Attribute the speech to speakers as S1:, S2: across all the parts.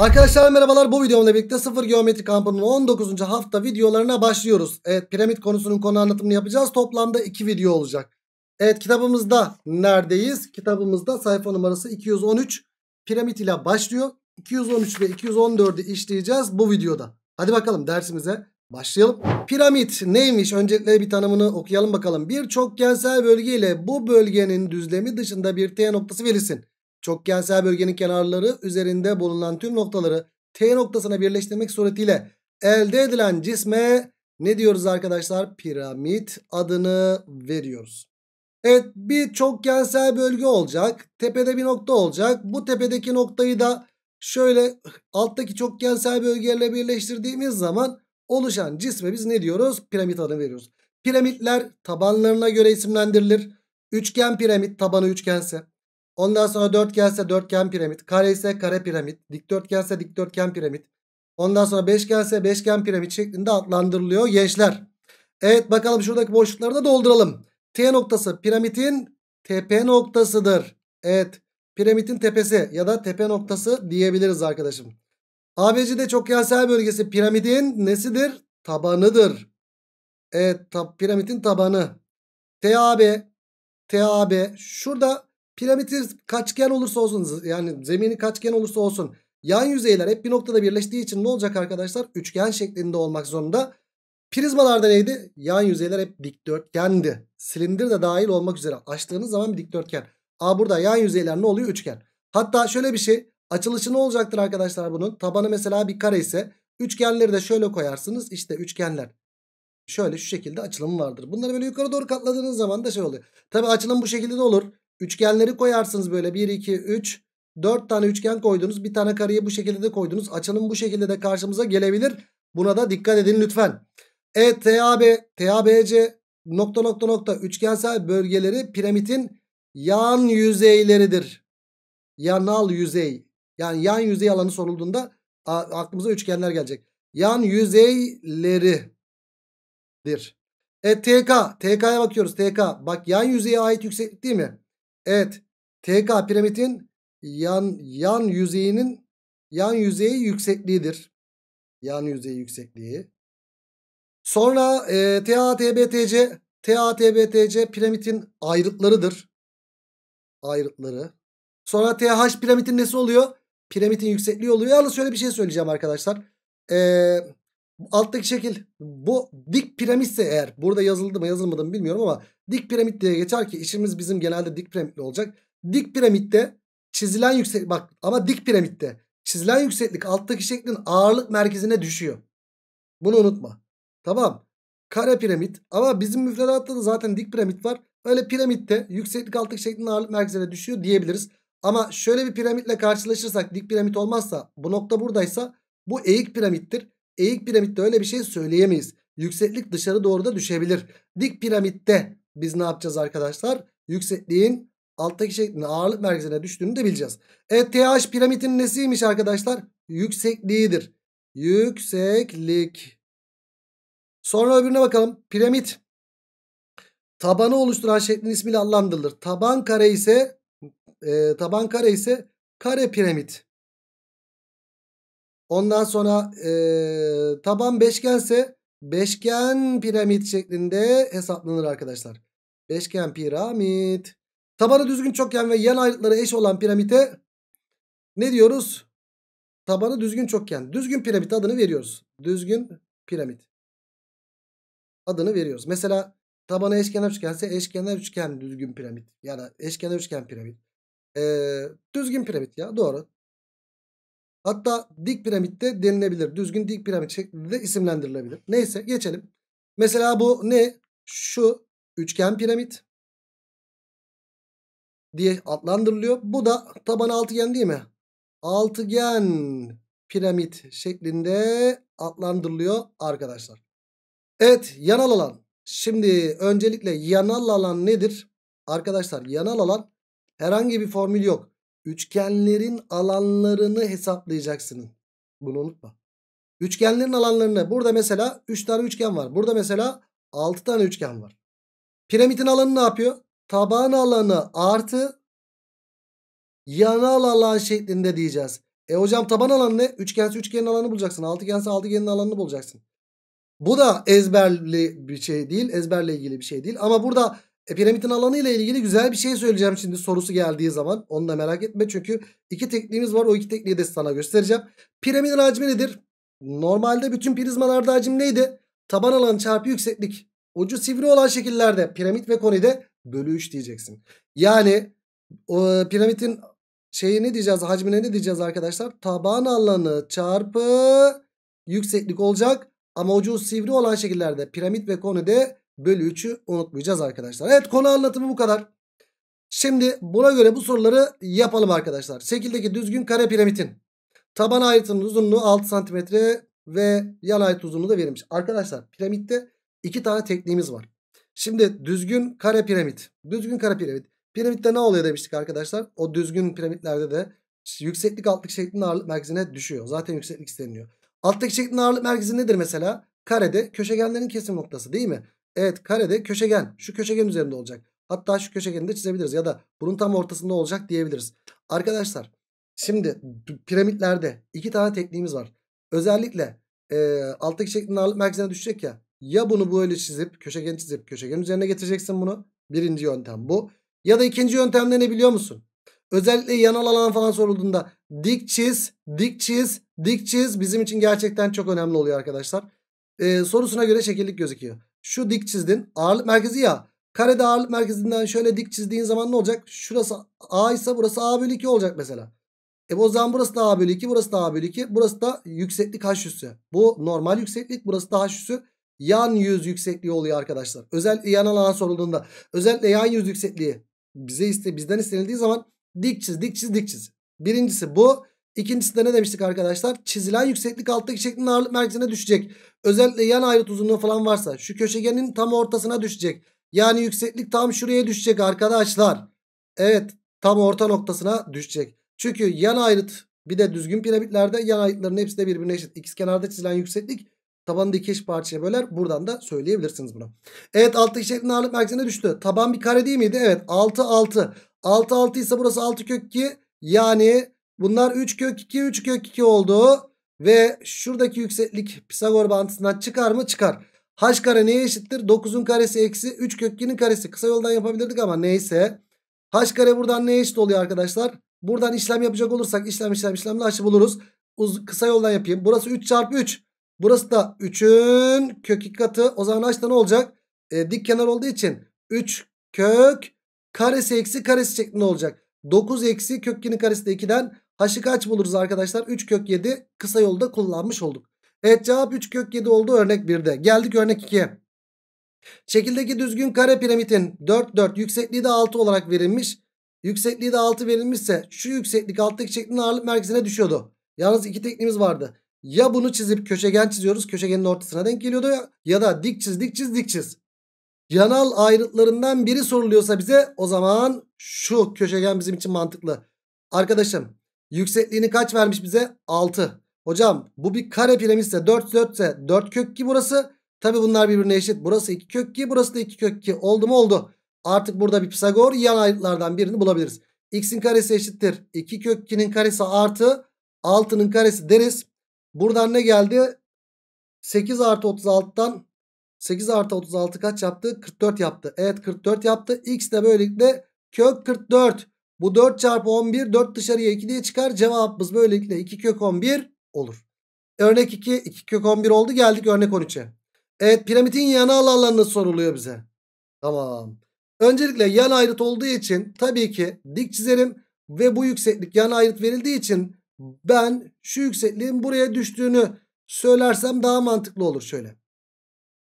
S1: Arkadaşlar merhabalar bu videomla birlikte sıfır geometri kampının 19. hafta videolarına başlıyoruz. Evet piramit konusunun konu anlatımını yapacağız. Toplamda 2 video olacak. Evet kitabımızda neredeyiz? Kitabımızda sayfa numarası 213 piramit ile başlıyor. 213 ve 214'ü işleyeceğiz bu videoda. Hadi bakalım dersimize başlayalım. Piramit neymiş? Öncelikle bir tanımını okuyalım bakalım. Bir çokgensel bölge ile bu bölgenin düzlemi dışında bir T noktası verilsin. Çokgensel bölgenin kenarları üzerinde bulunan tüm noktaları T noktasına birleştirmek suretiyle elde edilen cisme ne diyoruz arkadaşlar? Piramit adını veriyoruz. Evet bir çokgensel bölge olacak. Tepede bir nokta olacak. Bu tepedeki noktayı da şöyle alttaki çokgensel bölgeyle birleştirdiğimiz zaman oluşan cisme biz ne diyoruz? Piramit adını veriyoruz. Piramitler tabanlarına göre isimlendirilir. Üçgen piramit tabanı üçgense. Ondan sonra dörtgense dörtgen piramit. Kare ise kare piramit. Dikdörtgense dikdörtgen piramit. Ondan sonra beşgense beşgen piramit şeklinde adlandırılıyor gençler. Evet bakalım şuradaki boşlukları da dolduralım. T noktası piramitin tepe noktasıdır. Evet piramitin tepesi ya da tepe noktası diyebiliriz arkadaşım. ABC'de çokgensel bölgesi piramidin nesidir? Tabanıdır. Evet ta piramidin tabanı. TAB TAB şurada Piramidi kaçgen olursa olsun yani zemini kaçgen olursa olsun yan yüzeyler hep bir noktada birleştiği için ne olacak arkadaşlar? Üçgen şeklinde olmak zorunda. Prizmalarda neydi? Yan yüzeyler hep dikdörtgendi. Silindir de dahil olmak üzere açtığınız zaman bir dikdörtgen. Aa burada yan yüzeyler ne oluyor? Üçgen. Hatta şöyle bir şey açılışı ne olacaktır arkadaşlar bunun? Tabanı mesela bir kare ise üçgenleri de şöyle koyarsınız. İşte üçgenler şöyle şu şekilde açılım vardır. Bunları böyle yukarı doğru katladığınız zaman da şey oluyor. Tabi açılım bu şekilde de olur. Üçgenleri koyarsınız böyle 1, 2, 3. 4 tane üçgen koydunuz. Bir tane kareyi bu şekilde de koydunuz. Açılım bu şekilde de karşımıza gelebilir. Buna da dikkat edin lütfen. E, T T A A B B C nokta nokta nokta üçgensel bölgeleri piramidin yan yüzeyleridir. Yanal yüzey. Yani yan yüzey alanı sorulduğunda aklımıza üçgenler gelecek. Yan yüzeyleridir. E, TK. TK'ya bakıyoruz. TK. Bak yan yüzeye ait yükseklik değil mi? Evet. TK piramidin yan yan yüzeyinin yan yüzeyi yüksekliğidir. Yan yüzey yüksekliği. Sonra e, TATBTC TATBTC piramidin ayrıtlarıdır. Ayrıtları. Sonra TH piramidin nesi oluyor? Piramidin yüksekliği oluyor. Yalnız şöyle bir şey söyleyeceğim arkadaşlar. Ee, alttaki şekil bu dik piramitse eğer burada yazıldı mı yazılmadı mı bilmiyorum ama Dik piramit diye geçer ki işimiz bizim genelde dik piramitli olacak. Dik piramitte çizilen yüksek bak ama dik piramitte çizilen yükseklik alttaki şeklin ağırlık merkezine düşüyor. Bunu unutma. Tamam. Kare piramit ama bizim müfredatta da zaten dik piramit var. Öyle piramitte yükseklik alttaki şeklin ağırlık merkezine düşüyor diyebiliriz. Ama şöyle bir piramitle karşılaşırsak dik piramit olmazsa bu nokta buradaysa bu eğik piramittir. Eğik piramitte öyle bir şey söyleyemeyiz. Yükseklik dışarı doğru da düşebilir. Dik piramitte biz ne yapacağız arkadaşlar? Yüksekliğin alttaki şeklinde ağırlık merkezine düştüğünü de bileceğiz. Evet TH piramidin nesiymiş arkadaşlar? Yüksekliğidir. Yükseklik. Sonra öbürüne bakalım. Piramit. Tabanı oluşturan şeklin ismiyle adlandırılır. Taban kare ise e, taban kare ise kare piramit. Ondan sonra e, taban beşgense Beşgen piramit şeklinde hesaplanır arkadaşlar. Beşgen piramit. Tabanı düzgün çokgen ve yan ayrıtları eş olan piramite ne diyoruz? Tabanı düzgün çokgen. Düzgün piramit adını veriyoruz. Düzgün piramit. Adını veriyoruz. Mesela tabanı eşkenar üçgense eşkenar üçgen düzgün piramit. ya da eşkenar üçgen piramit. Ee, düzgün piramit ya doğru. Hatta dik piramit de denilebilir. Düzgün dik piramit şeklinde de isimlendirilebilir. Neyse geçelim. Mesela bu ne? Şu üçgen piramit diye adlandırılıyor. Bu da taban altıgen değil mi? Altıgen piramit şeklinde adlandırılıyor arkadaşlar. Evet yanal alan. Şimdi öncelikle yanal alan nedir? Arkadaşlar yanal alan herhangi bir formül yok üçgenlerin alanlarını hesaplayacaksın. Bunu unutma. Üçgenlerin alanlarını burada mesela 3 tane üçgen var. Burada mesela 6 tane üçgen var. Piramidin alanı ne yapıyor? Taban alanı artı yanal alan şeklinde diyeceğiz. E hocam taban alanı ne? Üçgense üçgenin alanı bulacaksın. Altıgense altıgenin alanını bulacaksın. Bu da ezberli bir şey değil. Ezberle ilgili bir şey değil. Ama burada e, piramidin alanı ile ilgili güzel bir şey söyleyeceğim şimdi sorusu geldiği zaman. Onu da merak etme çünkü iki tekniğimiz var. O iki tekniği de sana göstereceğim. Piramidin hacmi nedir? Normalde bütün prizmalarda hacim neydi? Taban alanı çarpı yükseklik. Ucu sivri olan şekillerde piramit ve konide bölü 3 diyeceksin. Yani o, piramidin şeyi ne diyeceğiz? Hacmine ne diyeceğiz arkadaşlar? Taban alanı çarpı yükseklik olacak. Ama ucu sivri olan şekillerde piramit ve konide bölü 3'ü unutmayacağız arkadaşlar. Evet konu anlatımı bu kadar. Şimdi buna göre bu soruları yapalım arkadaşlar. Şekildeki düzgün kare piramitin taban ayrıtının uzunluğu 6 cm ve yan ayrıt uzunluğu da verilmiş. Arkadaşlar piramitte iki tane tekniğimiz var. Şimdi düzgün kare piramit. Düzgün kare piramit. Piramitte ne oluyor demiştik arkadaşlar. O düzgün piramitlerde de yükseklik altlık şeklinin ağırlık merkezine düşüyor. Zaten yükseklik isteniyor. Alttaki şeklinin ağırlık merkezi nedir mesela? Karede köşegenlerin kesim noktası değil mi? Evet karede köşegen şu köşegen üzerinde olacak. Hatta şu köşegeni de çizebiliriz ya da bunun tam ortasında olacak diyebiliriz. Arkadaşlar şimdi piramitlerde iki tane tekniğimiz var. Özellikle e, alttaki şeklin ağırlık merkezine düşecek ya. Ya bunu böyle çizip köşegen çizip köşegen üzerine getireceksin bunu. Birinci yöntem bu. Ya da ikinci yöntemde ne biliyor musun? Özellikle yanal alan falan sorulduğunda dik çiz, dik çiz, dik çiz bizim için gerçekten çok önemli oluyor arkadaşlar. Ee, sorusuna göre şekillik gözüküyor. Şu dik çizdin. Ağırlık merkezi ya. Karede ağırlık merkezinden şöyle dik çizdiğin zaman ne olacak? Şurası A ise burası A bölü 2 olacak mesela. E o zaman burası da A bölü 2, burası da A bölü 2, burası da yükseklik H üssü. Bu normal yükseklik, burası da H üssü. Yan yüz yüksekliği oluyor arkadaşlar. Özellikle yan alan sorulduğunda, özellikle yan yüz yüksekliği bize iste, bizden istenildiği zaman dik çiz, dik çiz, dik çiz. Birincisi bu. İkincisinde ne demiştik arkadaşlar? Çizilen yükseklik alttaki şeklin ağırlık merkezine düşecek. Özellikle yan ayrıt uzunluğu falan varsa şu köşegenin tam ortasına düşecek. Yani yükseklik tam şuraya düşecek arkadaşlar. Evet tam orta noktasına düşecek. Çünkü yan ayrıt bir de düzgün piramitlerde yan ayrıtların hepsi de birbirine eşit. İkiz kenarda çizilen yükseklik tabanı iki parçaya böler. Buradan da söyleyebilirsiniz bunu. Evet alttaki şeklin ağırlık merkezine düştü. Taban bir kare değil miydi? Evet 6 6. 6 6 ise burası 6 kök 2. Yani Bunlar 3 kök 2 3 kök 2 oldu. Ve şuradaki yükseklik Pisagor bağıntısından çıkar mı? Çıkar. H kare neye eşittir? 9'un karesi eksi 3 kök 2'nin karesi. Kısa yoldan yapabilirdik ama neyse. H kare buradan neye eşit oluyor arkadaşlar? Buradan işlem yapacak olursak işlem işlem işlemle H'ı buluruz. Uz kısa yoldan yapayım. Burası 3 çarpı 3. Burası da 3'ün kök 2 katı. O zaman H'da ne olacak? E, dik kenar olduğu için 3 kök karesi eksi karesi şeklinde olacak. 9 eksi kök 2'nin karesi de 2'den H'ı kaç buluruz arkadaşlar? 3 kök 7 kısa yolda kullanmış olduk. Evet cevap 3 kök 7 oldu örnek 1'de. Geldik örnek 2'ye. Şekildeki düzgün kare piramidin 4 4 yüksekliği de 6 olarak verilmiş. Yüksekliği de 6 verilmişse şu yükseklik alttaki şeklin ağırlık merkezine düşüyordu. Yalnız iki tekniğimiz vardı. Ya bunu çizip köşegen çiziyoruz. Köşegenin ortasına denk geliyordu ya, ya da dik çiz dik çiz dik çiz. Yanal ayrıtlarından biri soruluyorsa bize o zaman şu köşegen bizim için mantıklı. Arkadaşım Yüksekliğini kaç vermiş bize? 6. Hocam bu bir kare piramitse 4 4 ise 4 kök 2 burası. Tabi bunlar birbirine eşit. Burası 2 kök 2 burası da 2 kök 2 oldu mu oldu. Artık burada bir Pisagor yan ayrıtlardan birini bulabiliriz. X'in karesi eşittir. 2 kök 2'nin karesi artı 6'nın karesi deriz. Buradan ne geldi? 8 artı 36'dan 8 artı 36 kaç yaptı? 44 yaptı. Evet 44 yaptı. X de böylelikle kök 44. Bu 4 çarpı 11 4 dışarıya 2 diye çıkar. Cevabımız böylelikle 2 kök 11 olur. Örnek 2 2 kök 11 oldu geldik örnek 13'e. Evet piramidin yanal alanı soruluyor bize. Tamam. Öncelikle yan ayrıt olduğu için tabii ki dik çizerim ve bu yükseklik yan ayrıt verildiği için ben şu yüksekliğin buraya düştüğünü söylersem daha mantıklı olur şöyle.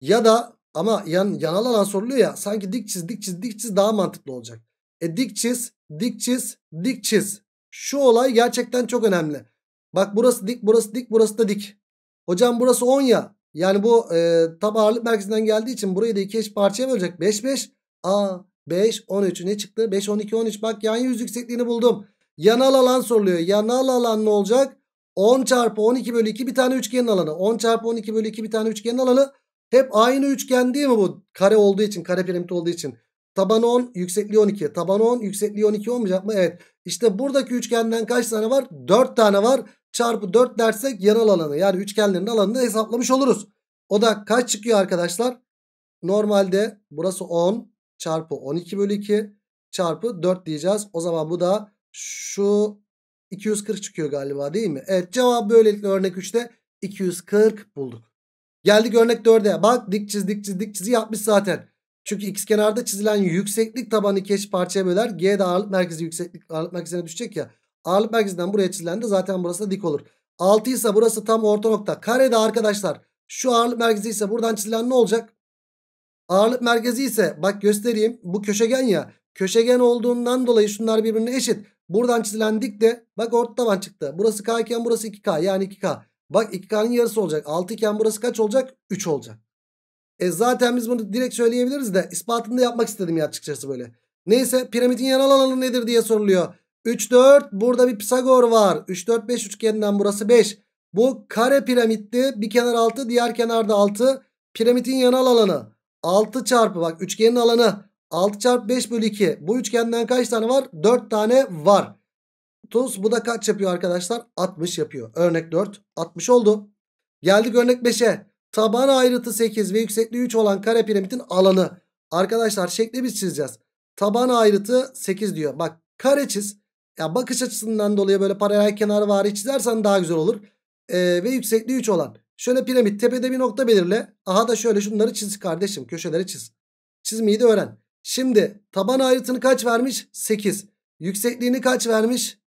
S1: Ya da ama yan, yan alan soruluyor ya sanki dik çiz dik çiz dik çiz daha mantıklı olacak. E dik çiz, dik çiz, dik çiz. Şu olay gerçekten çok önemli. Bak burası dik, burası dik, burası da dik. Hocam burası 10 ya. Yani bu e, tab ağırlık merkezinden geldiği için burayı da iki eş parçaya bölecek. 5, 5. Aa 5, 13. Ne çıktı? 5, 12, 13. Bak yan yüz yüksekliğini buldum. Yanal alan soruluyor. Yanal alan ne olacak? 10 çarpı 12 bölü 2 bir tane üçgenin alanı. 10 çarpı 12 bölü 2 bir tane üçgenin alanı. Hep aynı üçgen değil mi bu? Kare olduğu için, kare piramit olduğu için. Taban 10 yüksekliği 12. Taban 10 yüksekliği 12 olmayacak mı? Evet. İşte buradaki üçgenden kaç tane var? 4 tane var. Çarpı 4 dersek yanal alanı. Yani üçgenlerin alanını hesaplamış oluruz. O da kaç çıkıyor arkadaşlar? Normalde burası 10 çarpı 12 bölü 2 çarpı 4 diyeceğiz. O zaman bu da şu 240 çıkıyor galiba değil mi? Evet cevap böylelikle örnek 3'te 240 bulduk. Geldik örnek 4'e. Bak dik çiz dik çiz dik çizi yapmış zaten. Çünkü x kenarda çizilen yükseklik tabanı iki parçaya böler. G de ağırlık merkezi yükseklik ağırlık merkezine düşecek ya. Ağırlık merkezinden buraya çizilen de zaten burası da dik olur. 6 ise burası tam orta nokta. Karede arkadaşlar şu ağırlık merkezi ise buradan çizilen ne olacak? Ağırlık merkezi ise bak göstereyim bu köşegen ya. Köşegen olduğundan dolayı şunlar birbirine eşit. Buradan çizilen dik de bak orta taban çıktı. Burası K iken burası 2K yani 2K. Bak 2K'nın yarısı olacak. 6 iken burası kaç olacak? 3 olacak. E zaten biz bunu direkt söyleyebiliriz de ispatını da yapmak istedim ya açıkçası böyle. Neyse piramidin yanal alanı nedir diye soruluyor. 3 4 burada bir Pisagor var. 3 4 5 üçgeninden burası 5. Bu kare piramitti. Bir kenar 6 diğer kenarda 6. Piramidin yanal alanı 6 çarpı bak üçgenin alanı 6 çarpı 5 bölü 2. Bu üçgenden kaç tane var? 4 tane var. Tuz bu da kaç yapıyor arkadaşlar? 60 yapıyor. Örnek 4 60 oldu. Geldik örnek 5'e taban ayrıtı 8 ve yüksekliği 3 olan kare piramidin alanı. Arkadaşlar şekli biz çizeceğiz. Taban ayrıtı 8 diyor. Bak kare çiz. Ya bakış açısından dolayı böyle paralel kenar var çizersen daha güzel olur. Ee, ve yüksekliği 3 olan. Şöyle piramit tepede bir nokta belirle. Aha da şöyle şunları çiz kardeşim. Köşeleri çiz. Çizmeyi de öğren. Şimdi taban ayrıtını kaç vermiş? 8. Yüksekliğini kaç vermiş?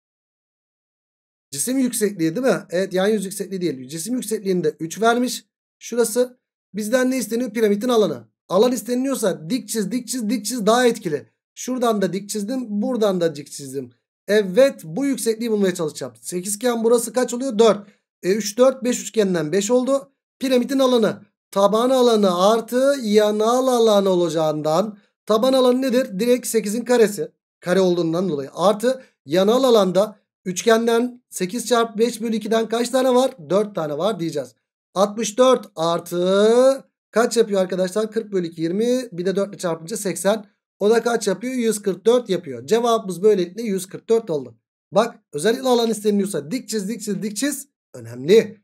S1: Cisim yüksekliği değil mi? Evet yan yüz yüksekliği değil. Cisim yüksekliğini de 3 vermiş. Şurası bizden ne isteniyor? Piramidin alanı. Alan isteniliyorsa dik çiz dik çiz dik çiz daha etkili. Şuradan da dik çizdim. Buradan da dik çizdim. Evet bu yüksekliği bulmaya çalışacağım. Sekizgen burası kaç oluyor? 4. E, 3 4 5 üçgenden 5 oldu. Piramidin alanı taban alanı artı yanal alanı olacağından taban alanı nedir? Direkt 8'in karesi. Kare olduğundan dolayı. Artı yanal alanda üçgenden 8 çarpı 5 bölü 2'den kaç tane var? 4 tane var diyeceğiz. 64 artı kaç yapıyor arkadaşlar? 40 bölü 2 20 bir de 4 ile çarpınca 80. O da kaç yapıyor? 144 yapıyor. Cevabımız böylelikle 144 oldu. Bak özellikle alan isteniyorsa dik çiz dik çiz dik çiz önemli.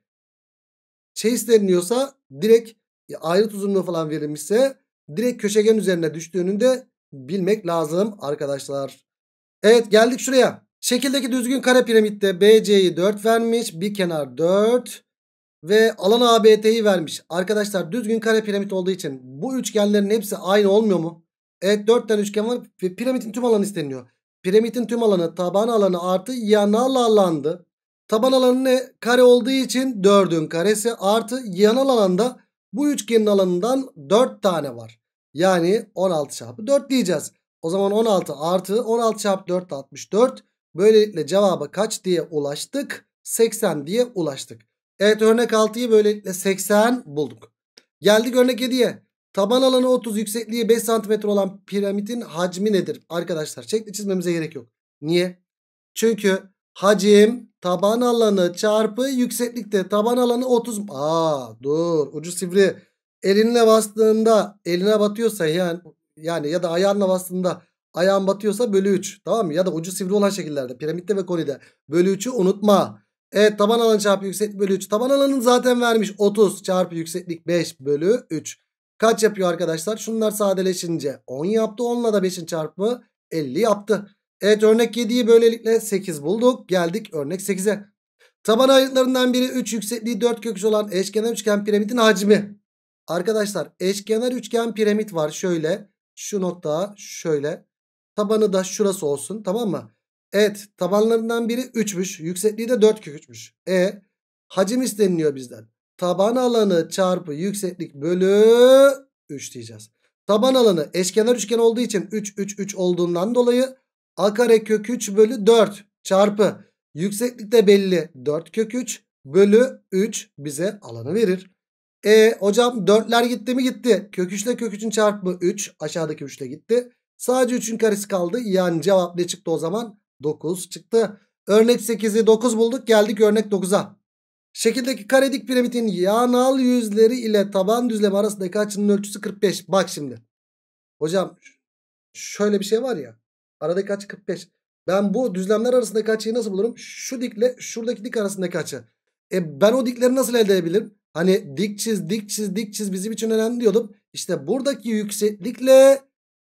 S1: Şey isteniyorsa direkt ayrıt uzunluğu falan verilmişse direkt köşegen üzerine düştüğünü de bilmek lazım arkadaşlar. Evet geldik şuraya. Şekildeki düzgün kare piramitte BC'yi 4 vermiş. Bir kenar 4. Ve alan ABT'yi vermiş. Arkadaşlar düzgün kare piramit olduğu için bu üçgenlerin hepsi aynı olmuyor mu? Evet 4 tane üçgen var ve piramitin tüm alanı isteniyor. Piramitin tüm alanı taban alanı artı yanal alandı. Taban alanı ne? Kare olduğu için 4'ün karesi artı yanal alanda bu üçgenin alanından 4 tane var. Yani 16 çarpı 4 diyeceğiz. O zaman 16 artı 16 çarpı 4 64. Böylelikle cevaba kaç diye ulaştık? 80 diye ulaştık. Evet örnek 6'yı böylelikle 80 bulduk. Geldik örnek 7'ye. Taban alanı 30 yüksekliği 5 cm olan piramidin hacmi nedir? Arkadaşlar çekti çizmemize gerek yok. Niye? Çünkü hacim taban alanı çarpı yükseklikte taban alanı 30. Aa dur ucu sivri. Elinle bastığında eline batıyorsa yani yani ya da ayağınla bastığında ayağın batıyorsa bölü 3. Tamam mı? Ya da ucu sivri olan şekillerde piramitte ve konide bölü 3'ü unutma. Evet taban alan çarpı yükseklik bölü 3. Taban alanını zaten vermiş 30 çarpı yükseklik 5 bölü 3. Kaç yapıyor arkadaşlar? Şunlar sadeleşince 10 yaptı. 10'la da 5'in çarpımı 50 yaptı. Evet örnek 7'yi böylelikle 8 bulduk. Geldik örnek 8'e. Taban ayrıtlarından biri 3 yüksekliği 4 köküş olan eşkenar üçgen piramidin hacmi. Arkadaşlar eşkenar üçgen piramit var şöyle. Şu nokta şöyle. Tabanı da şurası olsun tamam mı? Evet tabanlarından biri 3'müş. Yüksekliği de 4 kökmüş. E hacim isteniliyor bizden. Taban alanı çarpı yükseklik bölü 3 diyeceğiz. Taban alanı eşkenar üçgen olduğu için 3 3 3 olduğundan dolayı a kare kök 3 bölü 4 çarpı yükseklik de belli 4 kök 3 bölü 3 bize alanı verir. E hocam 4'ler gitti mi gitti. Kök 3 ile kök 3'ün çarpımı 3 aşağıdaki 3 ile gitti. Sadece 3'ün karesi kaldı. Yani cevap ne çıktı o zaman? 9 çıktı. Örnek 8'i 9 bulduk geldik örnek 9'a. Şekildeki karedik piramidin yanal yüzleri ile taban düzlemi arasındaki açının ölçüsü 45. Bak şimdi. Hocam şöyle bir şey var ya. Aradaki açı 45. Ben bu düzlemler arasındaki açıyı nasıl bulurum? Şu dikle şuradaki dik arasındaki açı. E ben o dikleri nasıl elde edebilirim? Hani dik çiz dik çiz dik çiz bizim için önemli diyordum. İşte buradaki yükseklikle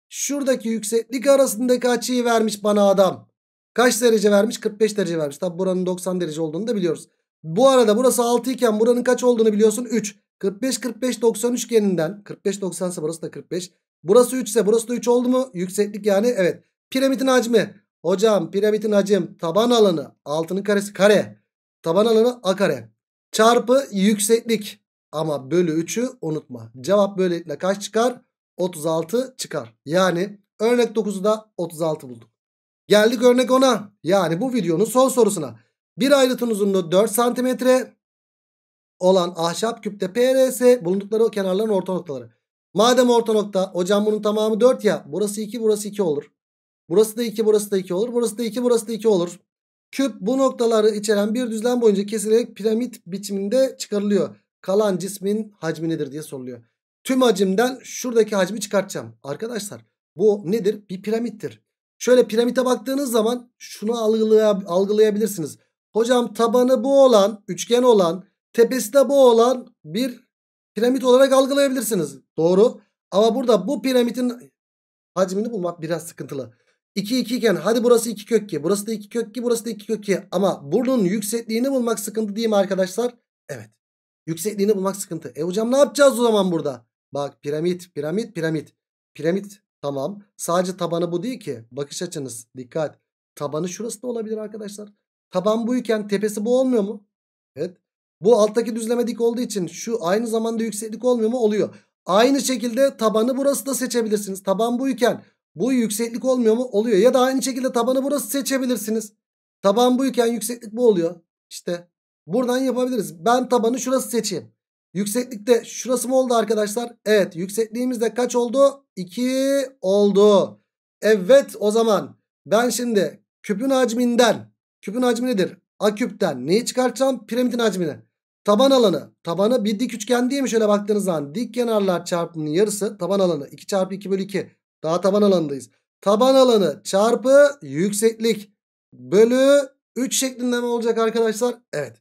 S1: şuradaki yükseklik arasındaki açıyı vermiş bana adam. Kaç derece vermiş? 45 derece vermiş. Tabi buranın 90 derece olduğunu da biliyoruz. Bu arada burası 6 iken buranın kaç olduğunu biliyorsun? 3. 45 45 90 üçgeninden 45 90 ise burası da 45. Burası 3 ise burası da 3 oldu mu? Yükseklik yani evet. Piramidin hacmi. Hocam piramidin hacim taban alanı altının karesi kare. Taban alanı a kare. Çarpı yükseklik. Ama bölü 3'ü unutma. Cevap böylelikle kaç çıkar? 36 çıkar. Yani örnek 9'u da 36 bulduk. Geldik örnek ona Yani bu videonun son sorusuna. Bir ayrıtın uzunluğu 4 cm olan ahşap küpte PRS bulundukları o kenarların orta noktaları. Madem orta nokta hocam bunun tamamı 4 ya. Burası 2 burası 2 olur. Burası da 2 burası da 2 olur. Burası da 2 burası da 2 olur. Küp bu noktaları içeren bir düzlem boyunca kesilerek piramit biçiminde çıkarılıyor. Kalan cismin hacmi nedir diye soruluyor. Tüm hacimden şuradaki hacmi çıkartacağım. Arkadaşlar bu nedir? Bir piramittir. Şöyle piramite baktığınız zaman şunu algılayabilirsiniz. Hocam tabanı bu olan, üçgen olan, tepesi de bu olan bir piramit olarak algılayabilirsiniz. Doğru. Ama burada bu piramitin hacmini bulmak biraz sıkıntılı. 2 2 iken hadi burası 2 kök 2. Burası da 2 kök 2. Burası da 2 kök 2. Ama bunun yüksekliğini bulmak sıkıntı değil mi arkadaşlar? Evet. Yüksekliğini bulmak sıkıntı. E hocam ne yapacağız o zaman burada? Bak piramit, piramit, piramit. Piramit Tamam. Sadece tabanı bu değil ki. Bakış açınız. Dikkat. Tabanı şurası da olabilir arkadaşlar. Taban buyken tepesi bu olmuyor mu? Evet. Bu alttaki düzleme dik olduğu için şu aynı zamanda yükseklik olmuyor mu? Oluyor. Aynı şekilde tabanı burası da seçebilirsiniz. Taban buyken bu yükseklik olmuyor mu? Oluyor. Ya da aynı şekilde tabanı burası seçebilirsiniz. Taban buyken yükseklik bu oluyor. İşte buradan yapabiliriz. Ben tabanı şurası seçeyim. Yükseklikte şurası mı oldu arkadaşlar? Evet yüksekliğimiz de kaç oldu? 2 oldu. Evet o zaman ben şimdi küpün hacminden küpün hacmi nedir? A küpten neyi çıkartacağım? Piramidin hacmini. Taban alanı. Tabanı bir dik üçgen değil mi? Şöyle baktığınız zaman dik kenarlar çarpımının yarısı taban alanı. 2 çarpı 2 bölü 2. Daha taban alanındayız. Taban alanı çarpı yükseklik bölü 3 şeklinde mi olacak arkadaşlar? Evet.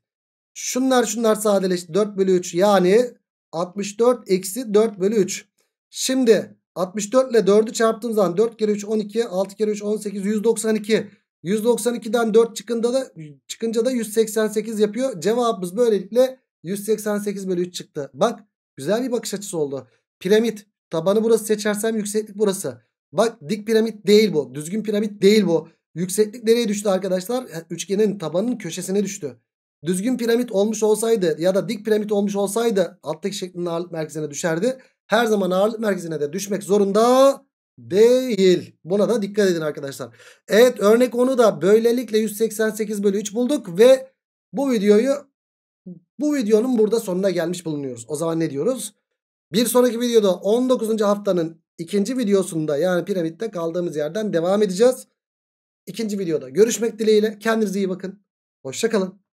S1: Şunlar şunlar sadeleşti. 4 bölü 3 yani 64 eksi 4 bölü 3. Şimdi 64 ile 4'ü çarptığım zaman 4 kere 3 12 6 kere 3 18 192. 192'den 4 çıkınca da, çıkınca da 188 yapıyor. Cevabımız böylelikle 188 bölü 3 çıktı. Bak güzel bir bakış açısı oldu. Piramit tabanı burası seçersem yükseklik burası. Bak dik piramit değil bu. Düzgün piramit değil bu. Yükseklik nereye düştü arkadaşlar? Üçgenin tabanının köşesine düştü. Düzgün piramit olmuş olsaydı ya da dik piramit olmuş olsaydı alttaki şeklinin ağırlık merkezine düşerdi. Her zaman ağırlık merkezine de düşmek zorunda değil. Buna da dikkat edin arkadaşlar. Evet örnek onu da böylelikle 188 bölü 3 bulduk ve bu videoyu bu videonun burada sonuna gelmiş bulunuyoruz. O zaman ne diyoruz? Bir sonraki videoda 19. haftanın ikinci videosunda yani piramitte kaldığımız yerden devam edeceğiz. İkinci videoda görüşmek dileğiyle. Kendinize iyi bakın. Hoşçakalın.